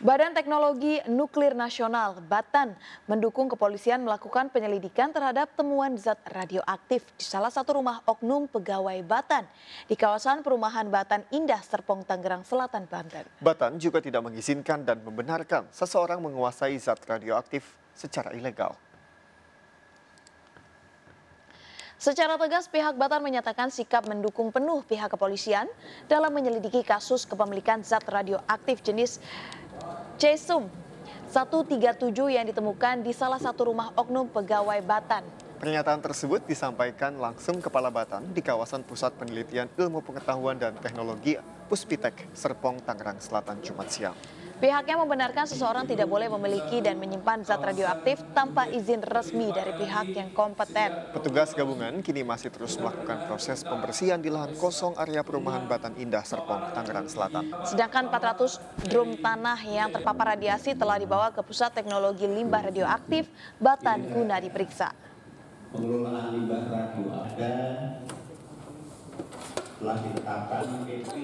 Badan Teknologi Nuklir Nasional Batan mendukung kepolisian melakukan penyelidikan terhadap temuan zat radioaktif di salah satu rumah oknum pegawai Batan di kawasan perumahan Batan Indah Serpong Tangerang Selatan Banten. Batan juga tidak mengizinkan dan membenarkan seseorang menguasai zat radioaktif secara ilegal. Secara tegas pihak Batan menyatakan sikap mendukung penuh pihak kepolisian dalam menyelidiki kasus kepemilikan zat radioaktif jenis Cesum 137 yang ditemukan di salah satu rumah oknum pegawai Batan. Pernyataan tersebut disampaikan langsung Kepala Batan di kawasan Pusat Penelitian Ilmu Pengetahuan dan Teknologi Puspitek, Serpong, Tangerang Selatan, Jumat siang. Pihaknya membenarkan seseorang tidak boleh memiliki dan menyimpan zat radioaktif tanpa izin resmi dari pihak yang kompeten. Petugas gabungan kini masih terus melakukan proses pembersihan di lahan kosong area perumahan Batan Indah Serpong, Tangerang Selatan. Sedangkan 400 drum tanah yang terpapar radiasi telah dibawa ke Pusat Teknologi Limbah Radioaktif Batan guna diperiksa. Pengelolaan limbah radioaktif telah ditetapkan